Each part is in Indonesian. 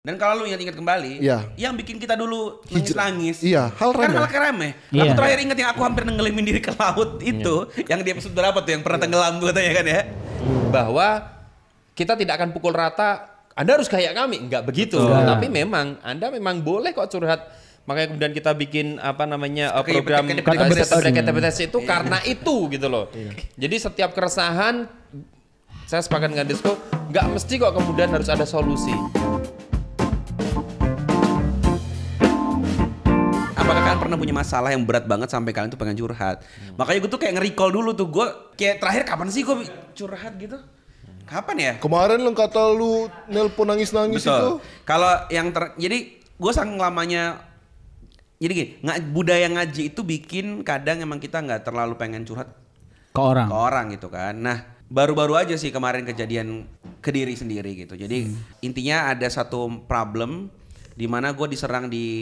Dan kalau lu ingat-ingat kembali, ya. yang bikin kita dulu nangis-nangis, iya, hal remeh. Kan hal remeh. Iya. Aku terakhir ingat yang aku hampir nenggelimin diri ke laut iya. itu, yang dia episode berapa tuh yang pernah iya. tenggelam gue tanya kan ya, bahwa kita tidak akan pukul rata. Anda harus kayak kami, nggak begitu. Nah, iya. Tapi memang Anda memang boleh kok curhat. Makanya kemudian kita bikin apa namanya Kayak uh, program KTPTS itu karena itu gitu loh. Jadi setiap keresahan saya sepakat dengan Disco, nggak mesti kok kemudian harus ada solusi. pernah punya masalah yang berat banget sampai kalian tuh pengen curhat. Hmm. Makanya gue tuh kayak nge-recall dulu tuh gue kayak terakhir kapan sih gue curhat gitu? Kapan ya? Kemarin lo kata lu nelpon nangis-nangis itu. Kalau yang ter jadi gue sang lamanya jadi gini, nggak budaya ngaji itu bikin kadang emang kita nggak terlalu pengen curhat ke orang. Ke orang gitu kan. Nah, baru-baru aja sih kemarin kejadian ke diri sendiri gitu. Jadi hmm. intinya ada satu problem di mana gue diserang di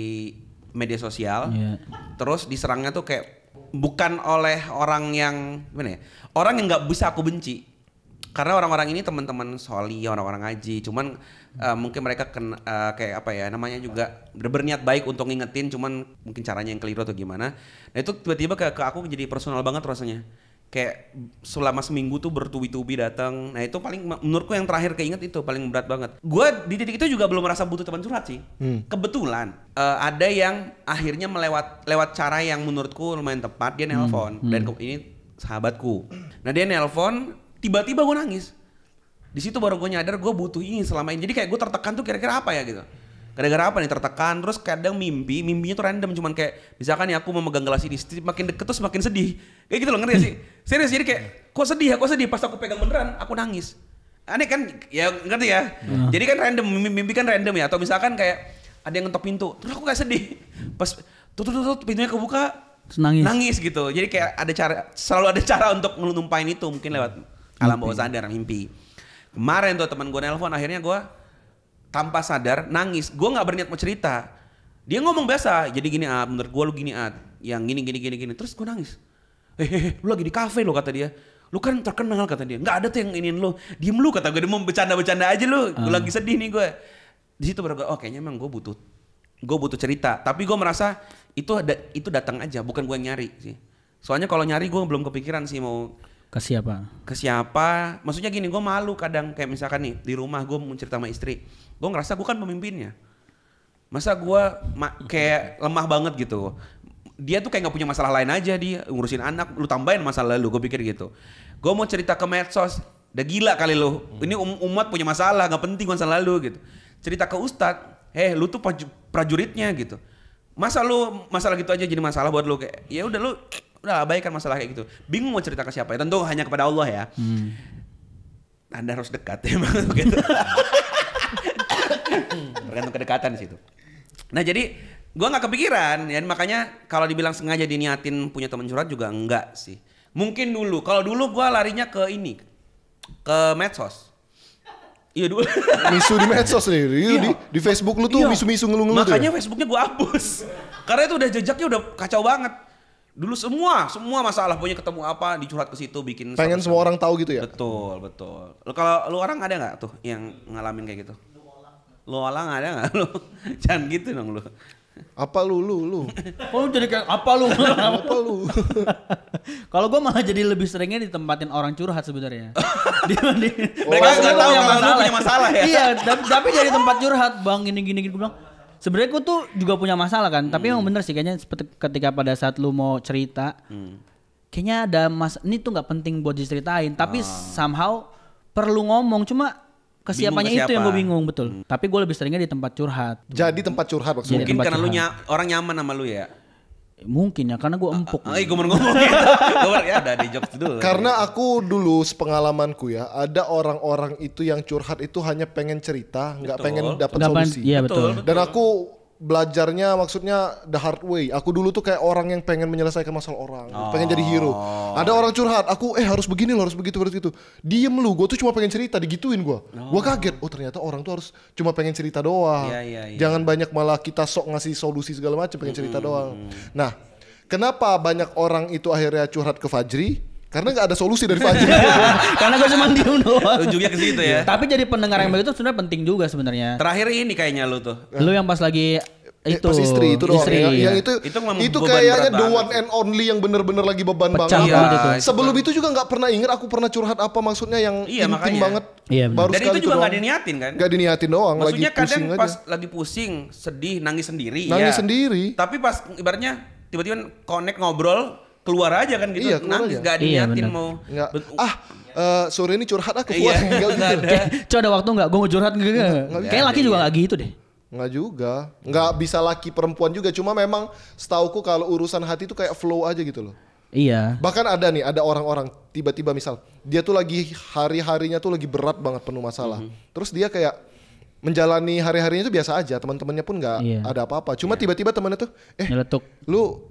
media sosial. Yeah. Terus diserangnya tuh kayak bukan oleh orang yang gimana ya? Orang yang nggak bisa aku benci. Karena orang-orang ini teman-teman soli, orang-orang ngaji, cuman uh, mungkin mereka ken, uh, eh, kayak apa ya namanya juga berniat baik untuk ngingetin, cuman mungkin caranya yang keliru atau gimana. Nah itu tiba-tiba ke, ke aku jadi personal banget rasanya kayak selama seminggu tuh bertubi-tubi datang. Nah itu paling menurutku yang terakhir keinget itu paling berat banget. Gue di titik itu juga belum merasa butuh teman curhat sih. Hmm. Kebetulan uh, ada yang akhirnya melewat lewat cara yang menurutku lumayan tepat dia hmm. nelpon hmm. dan ke, ini sahabatku. Nah dia nelpon tiba-tiba gue nangis. Di situ baru gue nyadar gue butuh ini selama ini. Jadi kayak gue tertekan tuh kira-kira apa ya gitu gara-gara apa nih tertekan terus kadang mimpi mimpinya tuh random cuman kayak misalkan ya aku memegang gelas ini makin deket tuh semakin sedih kayak gitu loh ngerti gak sih serius jadi kayak kok sedih ya kok sedih pas aku pegang beneran aku nangis aneh kan ya ngerti ya hmm. jadi kan random mimpi, mimpi kan random ya atau misalkan kayak ada yang ngetok pintu terus aku gak sedih pas tuh tuh tuh pintunya kebuka nangis nangis gitu jadi kayak ada cara selalu ada cara untuk menumpahin itu mungkin lewat alam bawah sadar mimpi kemarin tuh teman gue nelpon akhirnya gue tanpa sadar nangis. Gue nggak berniat mau cerita. Dia ngomong biasa, jadi gini ah, menurut gue lu gini ah, yang gini gini gini gini. Terus gue nangis. Hehehe, eh, lu lagi di kafe lo kata dia. Lu kan terkenal kata dia. Nggak ada tuh yang ingin lu. Diem lu kata gue, dia mau bercanda-bercanda aja lu. Gue ah. lagi sedih nih gue. Di situ baru gue, oh kayaknya emang gue butuh gue butuh cerita tapi gue merasa itu ada itu datang aja bukan gue yang nyari sih soalnya kalau nyari gue belum kepikiran sih mau ke siapa? Ke siapa? Maksudnya gini, gue malu kadang kayak misalkan nih di rumah gue mau cerita sama istri, gue ngerasa gue kan pemimpinnya. Masa gue kayak lemah banget gitu. Dia tuh kayak nggak punya masalah lain aja dia ngurusin anak, lu tambahin masalah lu, gue pikir gitu. Gue mau cerita ke medsos, udah gila kali lu. Ini um umat punya masalah, nggak penting masalah lu gitu. Cerita ke ustadz, heh lu tuh prajuritnya gitu. Masa lu masalah gitu aja jadi masalah buat lu kayak ya udah lu udah abaikan masalah kayak gitu bingung mau cerita ke siapa ya tentu hanya kepada Allah ya hmm. anda harus dekat ya gitu tergantung kedekatan di situ nah jadi gue nggak kepikiran ya makanya kalau dibilang sengaja diniatin punya teman curhat juga enggak sih mungkin dulu kalau dulu gue larinya ke ini ke medsos Iya dulu. misu di medsos nih. Iya, iya. Di, di Facebook lu tuh iya. misu-misu iya. ngeluh-ngeluh. Ya? Makanya tuh. Facebooknya gue hapus. Karena itu udah jejaknya udah kacau banget. Dulu semua, semua masalah punya ketemu apa dicurhat ke situ bikin Pengen semua orang tahu gitu ya. Betul, betul. Lu kalau lu orang ada nggak tuh yang ngalamin kayak gitu? Lo orang ada nggak lu? Jangan gitu dong lu. Apa lu lu lu? Kok oh, lu jadi kayak apa lu? apa lu? kalau gue malah jadi lebih seringnya ditempatin orang curhat sebenarnya. di, mereka nggak tahu yang masalah. punya masalah ya. iya, tapi, jadi tempat curhat, Bang, ini gini, gini. gue bilang, Sebenarnya gue tuh juga punya masalah kan, hmm. tapi emang hmm. bener sih kayaknya seperti ketika pada saat lu mau cerita, hmm. kayaknya ada mas ini tuh nggak penting buat diceritain, tapi oh. somehow perlu ngomong cuma kesiapannya itu yang gue bingung betul. Hmm. Tapi gue lebih seringnya di tempat curhat. Jadi tempat curhat maksudnya. Mungkin karena curhat. lu ny orang nyaman sama lu ya. Mungkin ya karena gue ah, ah, empuk. Ah, eh, gue mau ngomong gitu. Gue ya ada di jokes dulu. Karena aku dulu sepengalamanku ya, ada orang-orang itu yang curhat itu hanya pengen cerita, nggak pengen dapat solusi. Iya betul. Dan aku belajarnya maksudnya the hard way. Aku dulu tuh kayak orang yang pengen menyelesaikan masalah orang, oh. pengen jadi hero. Ada orang curhat, aku eh harus begini loh, harus begitu, harus gitu. Diem lu, gue tuh cuma pengen cerita, digituin gue. Oh. Gue kaget, oh ternyata orang tuh harus cuma pengen cerita doang. Yeah, yeah, yeah. Jangan banyak malah kita sok ngasih solusi segala macam, pengen mm -hmm. cerita doang. Nah, kenapa banyak orang itu akhirnya curhat ke Fajri? Karena nggak ada solusi dari Fajri. Karena gue cuma diem doang. Ujungnya ke situ ya. Iya. Tapi jadi pendengar yang baik itu sebenarnya penting juga sebenarnya. Terakhir ini kayaknya lu tuh. Iya. Lu yang pas lagi eh, itu pas istri itu doang istri, yang, iya. yang itu itu, itu kayaknya the one and only yang bener-bener lagi beban Pecah banget. Iya, itu. Sebelum itu juga nggak pernah inget aku pernah curhat apa maksudnya yang iya, intim makanya. banget. Iya, Baru Dan itu juga kan? nggak diniatin kan? Gak diniatin doang. Maksudnya lagi kadang pas aja. lagi pusing, sedih, nangis sendiri. Nangis ya. sendiri. Tapi pas ibaratnya tiba-tiba connect ngobrol keluar aja kan gitu. Iya, keluar Nangis, aja. Gak iya, niatin iya, mau. Nggak. Ah, uh, sore ini curhat aku keluar. Iya, enggak gitu. Ada. Coba ada waktu enggak? Gue mau curhat enggak? enggak, gitu. enggak Kayaknya gitu. laki juga enggak gitu deh. Enggak juga. Enggak bisa laki perempuan juga. Cuma memang setauku kalau urusan hati itu kayak flow aja gitu loh. Iya. Bahkan ada nih, ada orang-orang tiba-tiba misal dia tuh lagi hari-harinya tuh lagi berat banget penuh masalah. Mm -hmm. Terus dia kayak menjalani hari-harinya itu biasa aja, teman-temannya pun nggak iya. ada apa-apa. Cuma iya. tiba-tiba iya. temannya tuh, eh, Nyeletuk. lu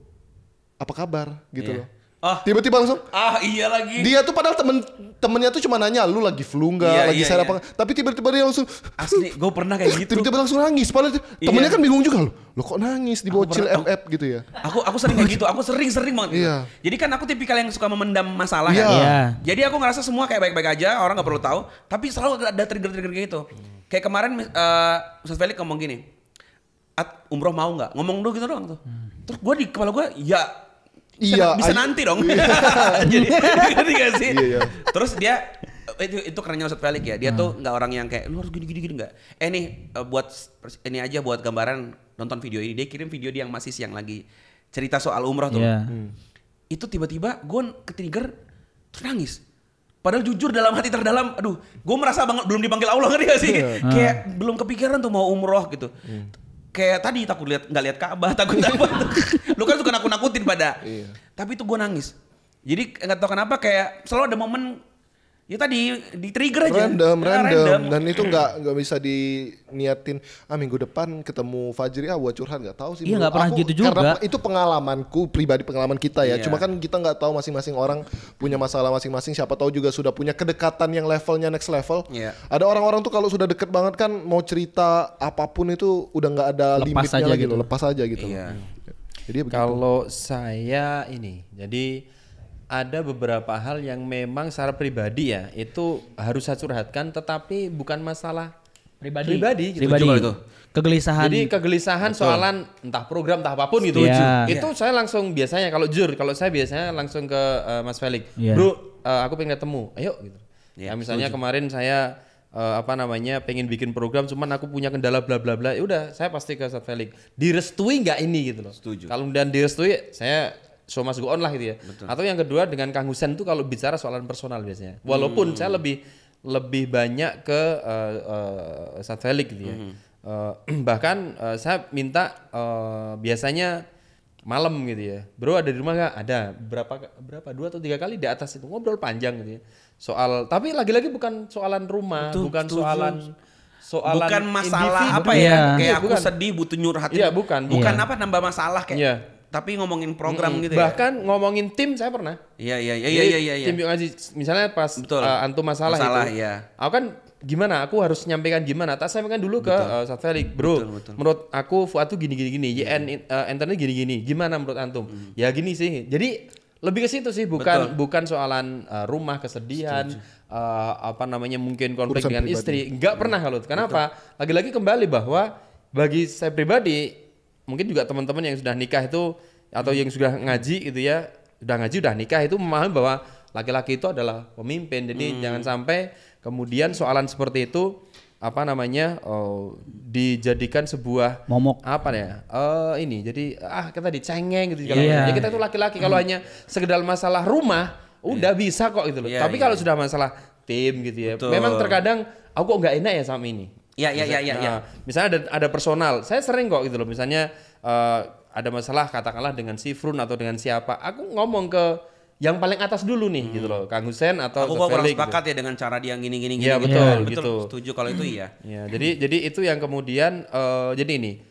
apa kabar gitu yeah. loh. Ah, tiba-tiba langsung ah iya lagi dia tuh padahal temen temennya tuh cuma nanya lu lagi flu nggak iya, lagi iya, sarapan iya. tapi tiba-tiba dia langsung asli gue pernah kayak gitu tiba-tiba langsung nangis padahal iya. temennya kan bingung juga lo lo kok nangis di bocil FF gitu ya aku aku sering kayak gitu aku sering sering banget gitu. iya. jadi kan aku tipikal yang suka memendam masalah iya. kan iya. jadi aku ngerasa semua kayak baik-baik aja orang nggak perlu tahu tapi selalu ada trigger-trigger gitu kayak kemarin uh, eh, Ustaz Felix ngomong gini At, umroh mau nggak ngomong dulu gitu doang tuh hmm. terus gue di kepala gue ya iya, bisa nanti dong. Iya. Jadi ngerti gak sih? Iya, iya. Terus dia itu itu kerennya Ustadz Felix ya. Dia hmm. tuh nggak orang yang kayak lu harus gini gini gini nggak. Eh nih eh, buat ini aja buat gambaran nonton video ini. Dia kirim video dia yang masih siang lagi cerita soal umroh tuh. Yeah. Hmm. Itu tiba-tiba gue ketrigger terus nangis. Padahal jujur dalam hati terdalam, aduh, gue merasa banget belum dipanggil Allah kan gak sih? Yeah. Kayak hmm. belum kepikiran tuh mau umroh gitu. Hmm kayak tadi takut lihat nggak lihat Ka'bah, takut apa. lu kan suka nakut-nakutin pada. Iya. Tapi itu gue nangis. Jadi nggak tahu kenapa kayak selalu ada momen Ya tadi di trigger aja. Random, nah, random, dan itu nggak nggak bisa diniatin. Ah minggu depan ketemu Fajri ah buat curhat nggak tahu sih. Iya nggak pernah aku, gitu juga. Karena itu pengalamanku pribadi pengalaman kita ya. Iya. Cuma kan kita nggak tahu masing-masing orang punya masalah masing-masing. Siapa tahu juga sudah punya kedekatan yang levelnya next level. Iya. Ada orang-orang tuh kalau sudah deket banget kan mau cerita apapun itu udah nggak ada lepas limitnya aja lagi gitu. loh, lepas aja gitu. Iya. Jadi ya, kalau saya ini, jadi ada beberapa hal yang memang secara pribadi ya itu harus saya curhatkan tetapi bukan masalah pribadi pribadi gitu. pribadi itu kegelisahan jadi kegelisahan Betul. soalan entah program entah apapun gitu yeah. itu yeah. saya langsung biasanya kalau jujur, kalau saya biasanya langsung ke uh, Mas Felix yeah. bro uh, aku pengen ketemu ayo gitu yeah, ya misalnya setuju. kemarin saya uh, apa namanya pengen bikin program cuman aku punya kendala bla bla bla ya udah saya pasti ke Mas Felix direstui nggak ini gitu loh setuju kalau dan direstui saya show must go on lah gitu ya. Betul. Atau yang kedua dengan Kang Husen tuh kalau bicara soalan personal biasanya. Walaupun hmm. saya lebih lebih banyak ke uh, uh, satelit gitu ya. Hmm. Uh, bahkan uh, saya minta uh, biasanya malam gitu ya. Bro ada di rumah gak? Ada. Berapa berapa dua atau tiga kali di atas itu ngobrol panjang gitu ya. Soal tapi lagi-lagi bukan soalan rumah, betul, bukan betul, soalan soalan bukan masalah individu. apa ya, ya. kayak ya, aku bukan. sedih butuh nyurhat. Iya, bukan. Bukan ya. apa nambah masalah kayak ya tapi ngomongin program -hmm. gitu bahkan ya. Bahkan ngomongin tim saya pernah. Iya iya iya iya iya iya. Tim yang ngaji misalnya pas Betul. Uh, eh, antum masalah, masalah itu. Iya. Aku kan gimana aku harus nyampaikan gimana tak sampaikan dulu ke uh, eh, Satvelik bro betul, betul. menurut aku Fuad tuh gini gini gini YN uh, internet gini gini gimana menurut antum hmm. ya gini sih jadi lebih ke situ sih bukan betul. bukan soalan uh, rumah kesedihan uh, apa namanya mungkin konflik Urusan dengan pribadi. istri nggak pernah kalau kenapa lagi-lagi kembali bahwa bagi saya pribadi mungkin juga teman-teman yang sudah nikah itu atau yang sudah ngaji gitu ya sudah ngaji sudah nikah itu memahami bahwa laki-laki itu adalah pemimpin jadi hmm. jangan sampai kemudian soalan seperti itu apa namanya oh, dijadikan sebuah momok apa ya oh, ini jadi ah kita dicengeng gitu kalau yeah. ya kita itu laki-laki kalau hmm. hanya sekedar masalah rumah iya. udah yeah. bisa kok gitu loh yeah, tapi yeah. kalau iya. sudah masalah tim gitu ya Betul. memang terkadang aku nggak enak ya sama ini Iya iya iya iya. Nah, ya. Misalnya ada ada personal, saya sering kok gitu loh. Misalnya uh, ada masalah katakanlah dengan si Frun atau dengan siapa, aku ngomong ke yang paling atas dulu nih hmm. gitu loh Kang Husen atau aku kok kurang sepakat gitu. ya dengan cara dia gini gini iya, gini gini, gitu. betul, ya, betul gitu setuju kalau itu iya Iya. jadi jadi itu yang kemudian uh, jadi ini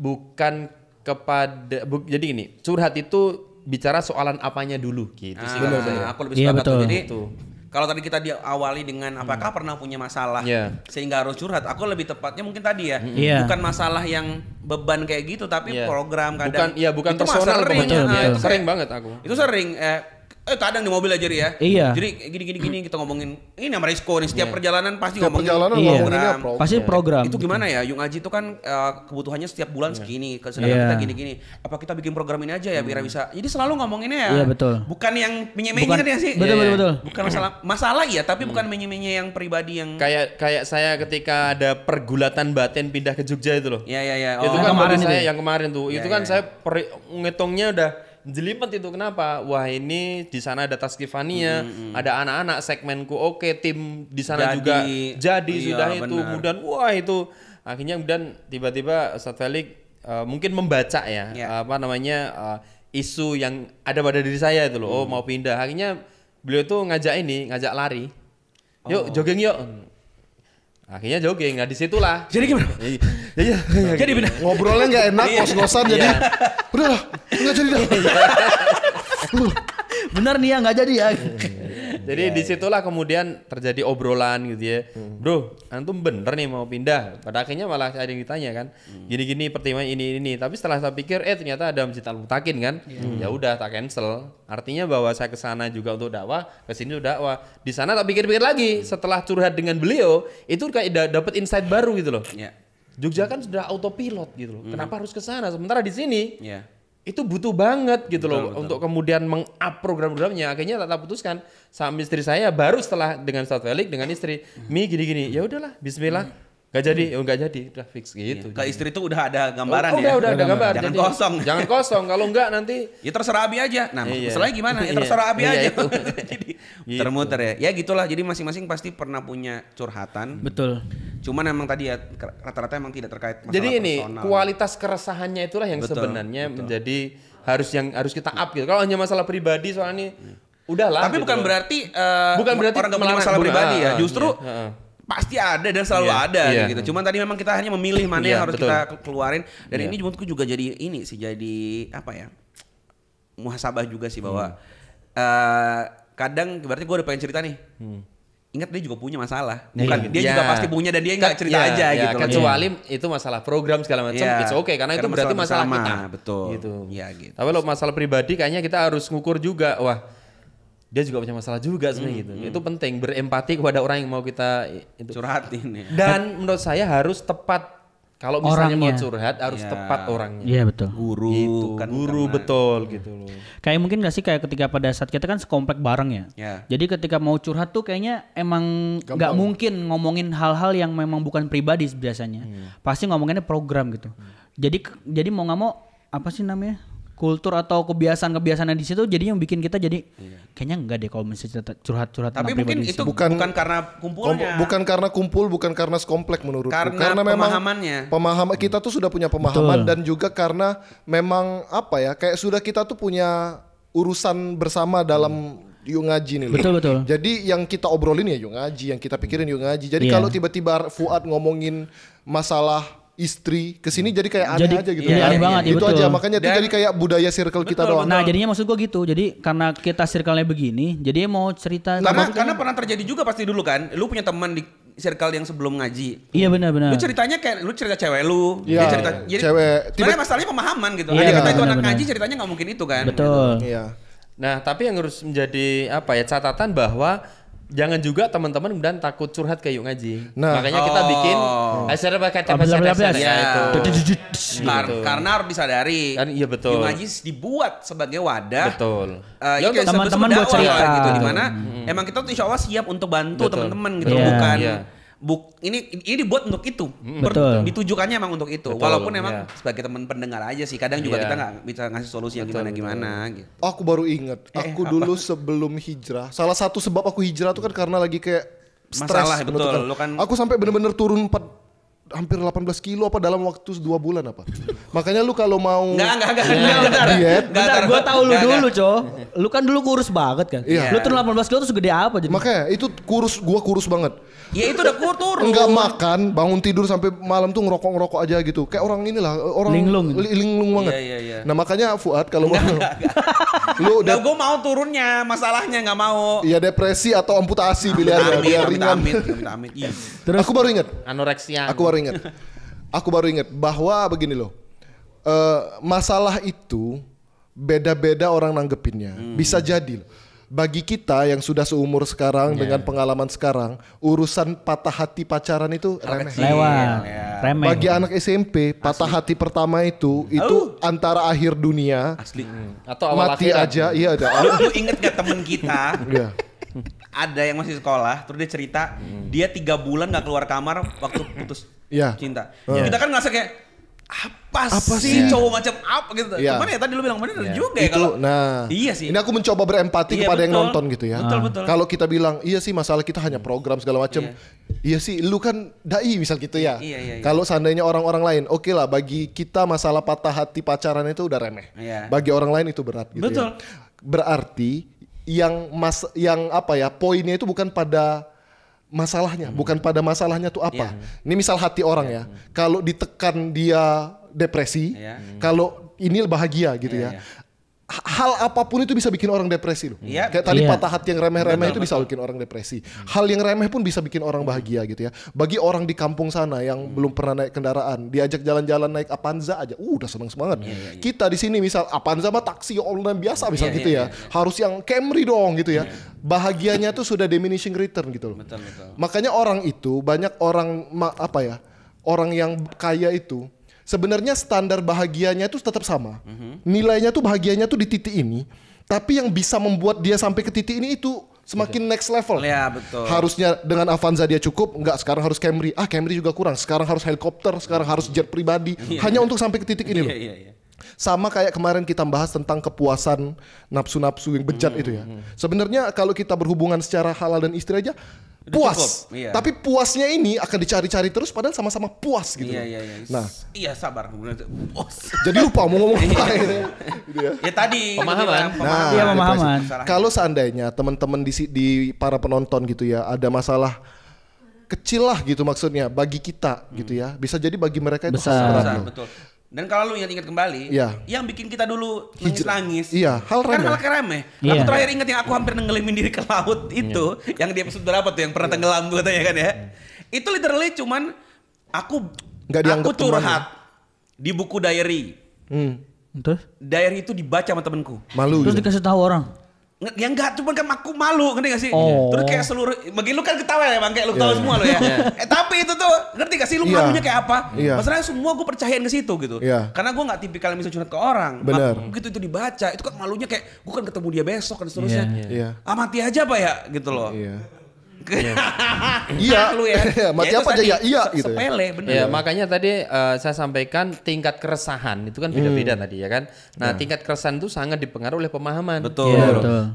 bukan kepada bu, jadi ini curhat itu bicara soalan apanya dulu gitu ah, sih bener, saya. aku lebih iya, sepakat ya, betul. jadi betul gitu kalau tadi kita diawali dengan apakah hmm. pernah punya masalah yeah. sehingga harus curhat aku lebih tepatnya mungkin tadi ya hmm. yeah. bukan masalah yang beban kayak gitu tapi yeah. program kadang bukan ya bukan itu personal sering, iya, betul, Itu sering banget aku itu sering eh eh kadang di mobil aja ya. Iya. Jadi gini gini gini kita ngomongin ini sama Risco nih setiap yeah. perjalanan pasti setiap ngomongin. Perjalanan iya. ngomongin ya, program. Pasti iya. program. Itu gimana ya? Yung Aji itu kan uh, kebutuhannya setiap bulan yeah. segini, sedangkan yeah. kita gini gini. Apa kita bikin program ini aja ya biar iya. bisa. Jadi selalu ngomonginnya ya. Iya yeah, betul. Bukan yang menye-menye kan ya sih. Betul betul iya. betul. Bukan masalah masalah ya, tapi hmm. bukan menye-menye yang pribadi yang kayak kayak saya ketika ada pergulatan batin pindah ke Jogja itu loh. Iya iya iya. Itu oh, kan kemarin saya ya? yang kemarin tuh. Itu kan saya ngitungnya udah jelimet itu kenapa? Wah ini di sana ada Taskifania, hmm, ada anak-anak segmenku oke, tim di sana juga jadi iya, sudah itu. Kemudian wah itu akhirnya kemudian tiba-tiba Ustaz Felix uh, mungkin membaca ya yeah. apa namanya uh, isu yang ada pada diri saya itu loh. Hmm. Oh mm. mau pindah. Akhirnya beliau tuh ngajak ini, ngajak lari. Yuk oh. jogging yuk akhirnya jogging nah disitulah jadi gimana Ya ya jadi benar ngobrolnya nggak enak iya. ngos-ngosan jadi iya. udah lah nggak jadi dah benar nih ya nggak jadi ya hmm. Jadi yeah, iya. disitulah kemudian terjadi obrolan gitu ya. Hmm. Bro, antum bener nih mau pindah. Pada akhirnya malah ada yang ditanya kan, hmm. gini-gini pertimbangan ini ini. Tapi setelah saya pikir, eh ternyata ada masjid Al Mutakin kan. Iya. Hmm. hmm. Ya udah tak cancel. Artinya bahwa saya ke sana juga untuk dakwah, ke sini untuk dakwah. Di sana tak pikir-pikir lagi hmm. setelah curhat dengan beliau, itu kayak dapat insight baru gitu loh. Yeah. Jogja kan sudah autopilot gitu loh. Hmm. Kenapa harus ke sana? Sementara di sini yeah itu butuh banget gitu betul, loh betul. untuk kemudian meng-up program-programnya akhirnya tak putuskan sama istri saya baru setelah dengan Start Felix dengan istri Mi gini-gini ya udahlah bismillah hmm Gak jadi, hmm. Oh, gak jadi, udah fix iya. gitu. Ke istri itu udah ada oh, gambaran oh, ya. Udah, udah ada gambar. Jangan jadi, kosong. Jangan kosong, kalau enggak nanti. Ya terserah Abi aja. Nah, iya. masalahnya gimana? Ya iya. terserah Abi iya, aja. jadi gitu. termuter ya. Ya gitulah, jadi masing-masing pasti pernah punya curhatan. Betul. Cuman emang tadi ya rata-rata emang tidak terkait masalah Jadi ini personal. kualitas keresahannya itulah yang betul, sebenarnya betul. menjadi harus yang harus kita up gitu. Kalau hanya masalah pribadi soalnya ini udahlah. Tapi gitu bukan berarti uh, bukan berarti orang gak punya masalah pribadi ya. Ah, Justru pasti ada dan selalu yeah. ada yeah. gitu. Cuman tadi memang kita hanya memilih mana yeah, yang harus betul. kita keluarin dan yeah. ini menurutku juga jadi ini sih jadi apa ya muhasabah juga sih bahwa hmm. uh, kadang berarti gue udah pengen cerita nih. Hmm. Ingat dia juga punya masalah. Iya. Bukan yeah. dia yeah. juga pasti punya dan dia nggak cerita yeah. aja yeah. gitu. Kecuali yeah. itu masalah program segala macam yeah. it's okay karena, karena itu berarti masalah, masalah kita. Betul. Gitu. Ya gitu. Tapi lo masalah pribadi kayaknya kita harus ngukur juga. Wah, dia juga punya masalah juga sebenarnya hmm, gitu. Hmm. Itu penting berempati kepada orang yang mau kita eh, itu curhatin ya. Dan menurut saya harus tepat kalau misalnya orangnya. mau curhat harus ya. tepat orangnya. Iya betul. Guru gitu. kan guru karena, betul ya. gitu loh. Kayak mungkin gak sih kayak ketika pada saat kita kan sekomplek bareng ya. ya. Jadi ketika mau curhat tuh kayaknya emang nggak mungkin ngomongin hal-hal yang memang bukan pribadi biasanya. Hmm. Pasti ngomonginnya program gitu. Hmm. Jadi jadi mau nggak mau apa sih namanya? kultur atau kebiasaan-kebiasaan di situ jadi yang bikin kita jadi iya. kayaknya enggak deh kalau misalnya curhat-curhat tapi mungkin itu bukan, bukan karena kumpulnya bukan karena kumpul bukan karena komplek menurut karena, karena memang pemahamannya pemahaman hmm. kita tuh sudah punya pemahaman Betul. dan juga karena memang apa ya kayak sudah kita tuh punya urusan bersama dalam hmm yuk ngaji nih. Betul betul. Jadi yang kita obrolin ya yuk ngaji, yang kita pikirin yuk ngaji. Jadi yeah. kalau tiba-tiba Fuad ngomongin masalah istri ke sini hmm. jadi kayak aneh jadi, aja gitu. Iya, kan? aneh banget. Iya, itu betul. aja makanya Dan, itu jadi kayak budaya circle betul, kita doang. Betul. Nah jadinya maksud gua gitu. Jadi karena kita circle-nya begini, jadi mau cerita. Karena karena pernah terjadi juga pasti dulu kan. Lu punya teman di circle yang sebelum ngaji. Iya benar-benar. Lu ceritanya kayak lu cerita cewek lu, ya, dia cerita ya, jadi cewek. Sebenarnya masalahnya pemahaman gitu. Iya, kita itu anak ngaji ceritanya nggak mungkin itu kan. Betul. Gitu. Iya. Nah, tapi yang harus menjadi apa ya catatan bahwa jangan juga teman-teman kemudian takut curhat ke Yuk Ngaji. Nah. Makanya kita bikin oh. acara pakai tempat ya itu. Gitu. Karena harus disadari. Kan, iya betul. Yuk Ngaji dibuat sebagai wadah. Betul. Uh, ya teman-teman buat cerita. Gitu, dimana hmm. emang kita tuh insya Allah siap untuk bantu teman-teman gitu. Yeah. Bukan yeah buk ini ini dibuat untuk itu hmm. betul ditujukannya emang untuk itu betul, walaupun emang yeah. sebagai teman pendengar aja sih kadang juga yeah. kita nggak bisa ngasih solusi yang gimana gimana gitu aku baru inget eh, aku apa? dulu sebelum hijrah salah satu sebab aku hijrah tuh kan karena lagi kayak stress masalah betul kan aku sampai bener-bener turun 4 hampir 18 kilo apa dalam waktu 2 bulan apa? Makanya lu kalau mau Enggak, enggak, enggak. Yeah. Iya, bentar, diet. Bentar, bentar gua tahu lu dulu, Co. Lu kan dulu kurus banget kan? Iya. Lu turun 18 kilo terus gede apa jadi? Makanya itu kurus gua kurus banget. Ya itu udah kurus turun. Enggak makan, bangun tidur sampai malam tuh ngerokok-ngerokok aja gitu. Kayak orang inilah, orang linglung. Li linglung banget. Iya, iya, iya. Nah, makanya Fuad kalau mau enggak, enggak. lu udah gua mau turunnya, masalahnya enggak mau. Iya depresi atau amputasi pilihannya biar ringan. Amit, amit, amit. Iya. Terus aku baru ingat anoreksia. Aku baru ingat. Aku baru ingat bahwa begini loh. Uh, masalah itu beda-beda orang nanggepinnya. Hmm. Bisa jadi loh. Bagi kita yang sudah seumur sekarang yeah. dengan pengalaman sekarang, urusan patah hati pacaran itu remeh. Lewat. Yeah. Ya. Bagi anak SMP, patah Asli. hati pertama itu hmm. itu oh. antara akhir dunia. Asli. Hmm. Atau awal mati akhirat. aja, iya ada. Lu, lu inget gak temen kita? Iya ada yang masih sekolah terus dia cerita hmm. dia tiga bulan nggak keluar kamar waktu putus yeah. cinta yeah. kita kan ngerasa kayak apa, apa sih yeah. cowok macam apa gitu yeah. cuman ya tadi lu bilang benar yeah. juga ya kalau nah iya sih ini aku mencoba berempati iya, kepada betul. yang nonton gitu ya betul, ah. betul. kalau kita bilang iya sih masalah kita hanya program segala macam iya. iya sih lu kan dai misal gitu ya iya, iya, iya. kalau seandainya orang-orang lain oke okay lah bagi kita masalah patah hati pacaran itu udah remeh iya. bagi orang lain itu berat gitu ya. betul. ya berarti yang mas yang apa ya poinnya itu bukan pada masalahnya, hmm. bukan pada masalahnya tuh apa. Yeah. Ini misal hati orang yeah. ya. Kalau ditekan dia depresi, yeah. kalau ini bahagia gitu yeah, ya. Iya hal apapun itu bisa bikin orang depresi loh. Yep. Iya. Kayak tadi yeah. patah hati yang remeh-remeh itu bisa bikin orang depresi. Hal yang remeh pun bisa bikin orang bahagia gitu ya. Bagi orang di kampung sana yang hmm. belum pernah naik kendaraan, diajak jalan-jalan naik apanza aja, uh, udah seneng semangat. Yeah, yeah, yeah. Kita di sini misal apanza mah taksi online biasa iya, misal yeah, gitu yeah, ya. Yeah, yeah. Harus yang Camry dong gitu ya. Yeah. Bahagianya tuh sudah diminishing return gitu loh. Betul, betul. Makanya orang itu banyak orang apa ya? Orang yang kaya itu sebenarnya standar bahagianya itu tetap sama. Mm -hmm. Nilainya tuh bahagianya tuh di titik ini, tapi yang bisa membuat dia sampai ke titik ini itu semakin iya. next level. Ya betul. Harusnya dengan Avanza dia cukup, enggak sekarang harus Camry. Ah Camry juga kurang. Sekarang harus helikopter, sekarang harus jet pribadi. Iya. Hanya untuk sampai ke titik ini loh. Iya, sama kayak kemarin kita bahas tentang kepuasan nafsu-nafsu yang bejat hmm, itu ya. Hmm, hmm. Sebenarnya kalau kita berhubungan secara halal dan istri aja, puas. iya. Tapi puasnya ini akan dicari-cari terus padahal sama-sama puas gitu. Iya, iya, iya. Nah, iya sabar puas. Jadi lupa mau ngomong apa iya. ya. Gitu ya. ya tadi pemahaman. nah, iya pemahaman. Kalau seandainya teman-teman di di para penonton gitu ya ada masalah kecil lah gitu maksudnya bagi kita gitu hmm. gitu ya. Bisa jadi bagi mereka itu besar. besar, besar betul. Dan kalau lu ingat-ingat kembali, ya. yang bikin kita dulu nangis-nangis, iya, hal remeh. Kan hal remeh. Ya. Aku terakhir ingat yang aku hampir nenggelimin diri ke laut iya. itu, ya. yang dia episode berapa tuh yang pernah iya. tenggelam gue tanya kan ya. Itu literally cuman aku Nggak aku curhat temannya. di buku diary. Hmm. Terus? Diary itu dibaca sama temenku. Malu. Terus ya? dikasih tahu orang. Ya enggak, cuman kan aku malu, ngerti gak sih? Oh. Terus kayak seluruh, bagi lu kan ketawa ya bang, kayak lu ketawa yeah. semua lo ya. Iya. eh tapi itu tuh, ngerti gak sih lu yeah. malunya kayak apa? Yeah. Masalahnya semua gue percayain ke situ gitu. Yeah. Karena gue gak tipikal misalnya curhat ke orang. Bener. Begitu itu dibaca, itu kan malunya kayak, gue kan ketemu dia besok dan seterusnya. Yeah, yeah. Iya. Ah mati aja apa ya, gitu loh. Yeah iya, iya. lu ya. Iya, mati ya, apa aja iya, gitu ya iya gitu. Sepele bener. Ya, makanya tadi eh, saya sampaikan tingkat keresahan itu kan hmm. beda-beda tadi ya kan. Nah, tingkat keresahan itu sangat dipengaruhi oleh pemahaman. Betul.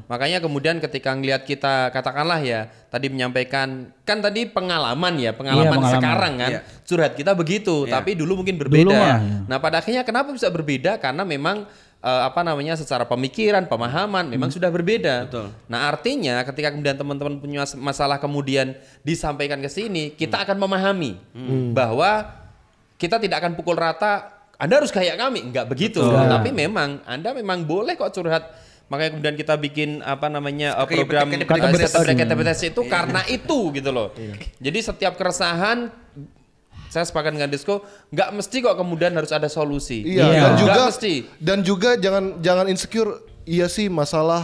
Makanya kemudian ketika ngelihat kita katakanlah ya tadi menyampaikan kan tadi pengalaman ya, pengalaman, sekarang kan. surat Curhat kita begitu, tapi dulu mungkin berbeda. Nah, pada akhirnya kenapa bisa berbeda? Karena memang uh, apa namanya secara pemikiran, pemahaman memang hmm. sudah berbeda. Betul. Nah, artinya ketika kemudian teman-teman punya masalah kemudian disampaikan ke sini, kita hmm. akan memahami hmm. bahwa kita tidak akan pukul rata anda harus kayak kami, nggak begitu. Betul. Ya. Tapi memang Anda memang boleh kok curhat makanya kemudian kita bikin apa namanya Oke, eh, program kata eh, itu iya. karena itu gitu loh. Iya. Jadi setiap keresahan saya sepakat dengan Disco, nggak mesti kok kemudian harus ada solusi. Iya, yeah. dan juga gak mesti. dan juga jangan jangan insecure. Iya sih masalah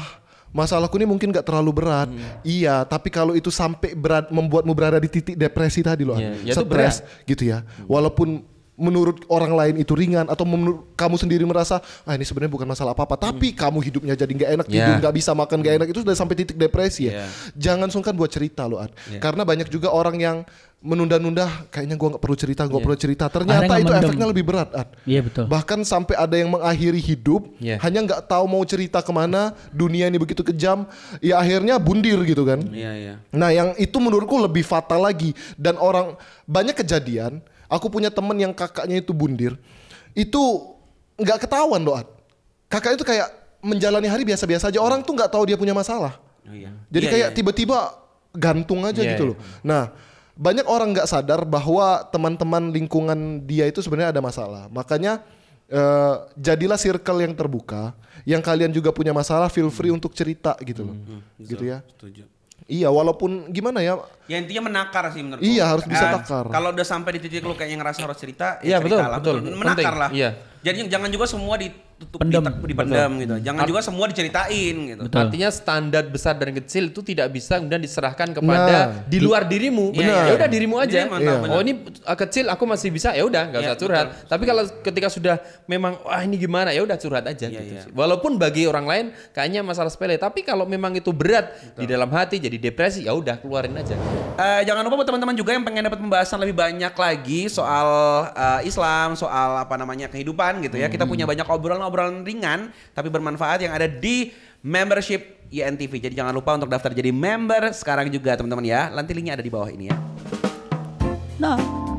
masalahku ini mungkin nggak terlalu berat. Hmm. Iya, tapi kalau itu sampai berat membuatmu berada di titik depresi tadi loh, yeah, ya gitu ya. Walaupun menurut orang lain itu ringan atau menurut kamu sendiri merasa ah ini sebenarnya bukan masalah apa-apa hmm. tapi hmm. kamu hidupnya jadi nggak enak tidur nggak yeah. bisa makan nggak enak itu sudah sampai titik depresi ya yeah. jangan sungkan buat cerita loh Ad yeah. karena banyak juga orang yang menunda-nunda kayaknya gue nggak perlu cerita gue yeah. perlu cerita ternyata itu efeknya lebih berat Ad yeah, betul bahkan sampai ada yang mengakhiri hidup yeah. hanya nggak tahu mau cerita kemana dunia ini begitu kejam ya akhirnya bundir gitu kan yeah, yeah. nah yang itu menurutku lebih fatal lagi dan orang banyak kejadian Aku punya temen yang kakaknya itu bundir. Itu nggak ketahuan doa. Kakak itu kayak menjalani hari biasa-biasa aja. Orang tuh nggak tahu dia punya masalah. Oh, iya. Jadi iya, kayak tiba tiba-tiba gantung aja iya, gitu loh. Iya. Nah, banyak orang nggak sadar bahwa teman-teman lingkungan dia itu sebenarnya ada masalah. Makanya Uh, jadilah circle yang terbuka, yang kalian juga punya masalah, feel free hmm. untuk cerita gitu loh, hmm, hmm, gitu ya. Setuju. Iya, walaupun gimana ya? Ya intinya menakar sih menurut Iya, harus bisa eh, takar. Kalau udah sampai di titik lu kayaknya ngerasa harus cerita, ya, ya cerita betul, lah. betul. betul. Menakar penting, lah. Iya. Jadi jangan juga semua di tutup pendem. dipendam Betul. gitu. Hmm. Jangan Art juga semua diceritain gitu. Betul. Artinya standar besar dan kecil itu tidak bisa kemudian diserahkan kepada nah, di luar dirimu. Iya, iya, ya iya. udah dirimu aja. Diri mantap, Oh ini kecil aku masih bisa. Ya udah nggak usah curhat. Betul. Tapi kalau ketika sudah memang wah ini gimana ya udah curhat aja ya, gitu. Ya. Walaupun bagi orang lain kayaknya masalah sepele, tapi kalau memang itu berat Betul. di dalam hati jadi depresi ya udah keluarin aja. Uh, jangan lupa buat teman-teman juga yang pengen dapat pembahasan lebih banyak lagi soal uh, Islam, soal apa namanya kehidupan gitu ya. Hmm. Kita punya banyak obrolan obrolan ringan tapi bermanfaat yang ada di membership YNtv. Jadi jangan lupa untuk daftar jadi member sekarang juga teman-teman ya. Nanti linknya ada di bawah ini ya. Nah.